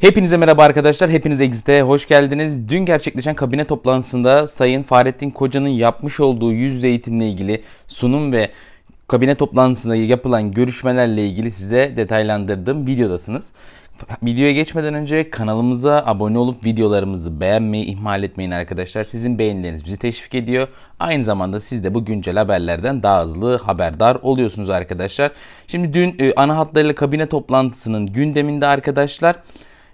Hepinize merhaba arkadaşlar. Hepiniz Exit'e hoş geldiniz. Dün gerçekleşen kabine toplantısında Sayın Fahrettin Koca'nın yapmış olduğu yüz yüze eğitimle ilgili sunum ve kabine toplantısında yapılan görüşmelerle ilgili size detaylandırdığım videodasınız. Videoya geçmeden önce kanalımıza abone olup videolarımızı beğenmeyi ihmal etmeyin arkadaşlar. Sizin beğenileriniz bizi teşvik ediyor. Aynı zamanda siz de bu güncel haberlerden daha hızlı haberdar oluyorsunuz arkadaşlar. Şimdi dün e, ana hatlarıyla kabine toplantısının gündeminde arkadaşlar...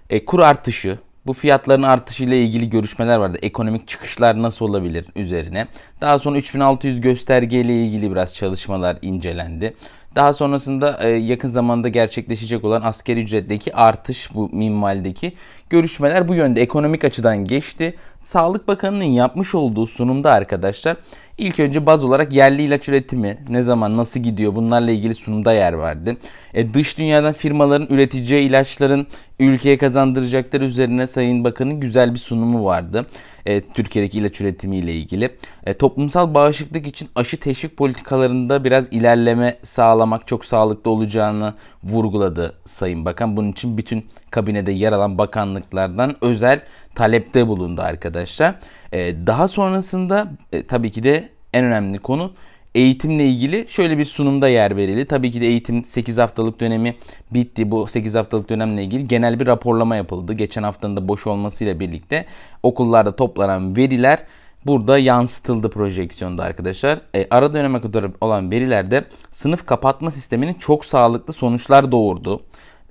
E, kur artışı, bu fiyatların artışı ile ilgili görüşmeler vardı. Ekonomik çıkışlar nasıl olabilir üzerine. Daha sonra 3600 göstergeyle ilgili biraz çalışmalar incelendi. Daha sonrasında e, yakın zamanda gerçekleşecek olan askeri ücretteki artış bu minvaldeki görüşmeler bu yönde ekonomik açıdan geçti. Sağlık Bakanı'nın yapmış olduğu sunumda arkadaşlar ilk önce baz olarak yerli ilaç üretimi ne zaman nasıl gidiyor bunlarla ilgili sunumda yer verdi. E, dış dünyadan firmaların üreteceği ilaçların ülkeye kazandıracakları üzerine Sayın Bakan'ın güzel bir sunumu vardı. E, Türkiye'deki ilaç üretimiyle ilgili. E, toplumsal bağışıklık için aşı teşvik politikalarında biraz ilerleme sağlamak çok sağlıklı olacağını vurguladı Sayın Bakan. Bunun için bütün kabinede yer alan bakanlıklardan özel talepte bulundu arkadaşlar. E, daha sonrasında e, tabii ki de en önemli konu eğitimle ilgili şöyle bir sunumda yer verildi. Tabii ki de eğitim 8 haftalık dönemi bitti. Bu 8 haftalık dönemle ilgili genel bir raporlama yapıldı. Geçen haftanın da boş olmasıyla birlikte okullarda toplanan veriler burada yansıtıldı projeksiyonda arkadaşlar. E, ara döneme kadar olan verilerde sınıf kapatma sisteminin çok sağlıklı sonuçlar doğurdu.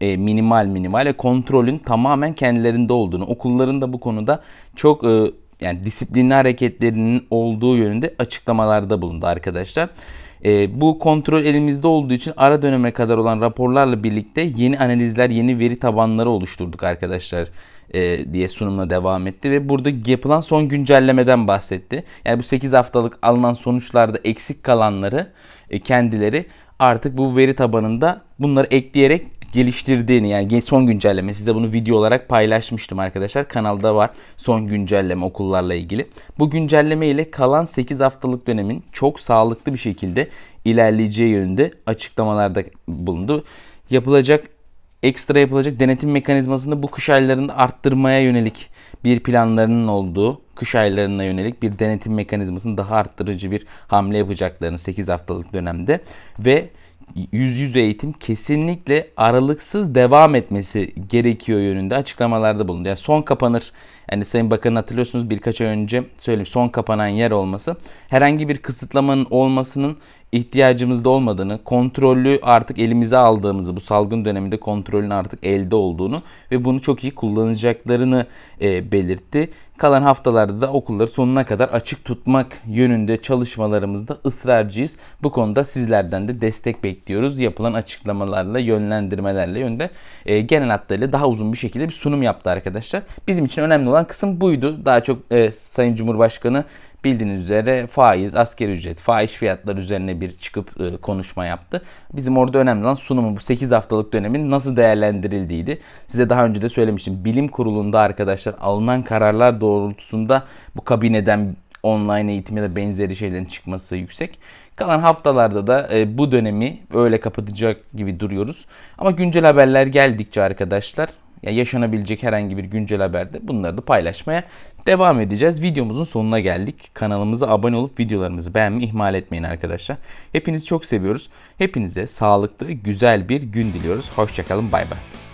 E, minimal minimal ve kontrolün tamamen kendilerinde olduğunu, okulların da bu konuda çok e, yani disiplinli hareketlerinin olduğu yönünde açıklamalarda bulundu arkadaşlar. E, bu kontrol elimizde olduğu için ara döneme kadar olan raporlarla birlikte yeni analizler, yeni veri tabanları oluşturduk arkadaşlar e, diye sunumla devam etti ve burada yapılan son güncellemeden bahsetti. Yani bu 8 haftalık alınan sonuçlarda eksik kalanları e, kendileri artık bu veri tabanında bunları ekleyerek geliştirdiğini yani son güncelleme size bunu video olarak paylaşmıştım arkadaşlar. Kanalda var son güncelleme okullarla ilgili. Bu güncelleme ile kalan 8 haftalık dönemin çok sağlıklı bir şekilde ilerleyeceği yönünde açıklamalarda bulundu. Yapılacak ekstra yapılacak denetim mekanizmasını bu kış aylarında arttırmaya yönelik bir planlarının olduğu kış aylarına yönelik bir denetim mekanizmasını daha arttırıcı bir hamle yapacaklarını 8 haftalık dönemde ve yüz yüze eğitim kesinlikle aralıksız devam etmesi gerekiyor yönünde açıklamalarda bulundu. Yani son kapanır yani Sayın bakan hatırlıyorsunuz birkaç ay önce söyleyeyim son kapanan yer olması herhangi bir kısıtlamanın olmasının ihtiyacımızda olmadığını, kontrollü artık elimize aldığımızı, bu salgın döneminde kontrolün artık elde olduğunu ve bunu çok iyi kullanacaklarını e, belirtti. Kalan haftalarda da okulları sonuna kadar açık tutmak yönünde çalışmalarımızda ısrarcıyız. Bu konuda sizlerden de destek bekliyoruz. Yapılan açıklamalarla, yönlendirmelerle yönde e, genel hatlarıyla daha uzun bir şekilde bir sunum yaptı arkadaşlar. Bizim için önemli olan kısım buydu. Daha çok e, Sayın Cumhurbaşkanı bildiğiniz üzere faiz, asgari ücret, faiz fiyatları üzerine bir çıkıp e, konuşma yaptı. Bizim orada önemli olan sunumu bu 8 haftalık dönemin nasıl değerlendirildiğiydi. Size daha önce de söylemiştim. Bilim kurulunda arkadaşlar alınan kararlar doğrultusunda bu kabineden online eğitim ya da benzeri şeylerin çıkması yüksek. Kalan haftalarda da e, bu dönemi öyle kapatacak gibi duruyoruz. Ama güncel haberler geldikçe arkadaşlar yani yaşanabilecek herhangi bir güncel haberde bunları da paylaşmaya devam edeceğiz. Videomuzun sonuna geldik. Kanalımıza abone olup videolarımızı beğenmeyi ihmal etmeyin arkadaşlar. Hepinizi çok seviyoruz. Hepinize sağlıklı, güzel bir gün diliyoruz. Hoşçakalın, bay bay.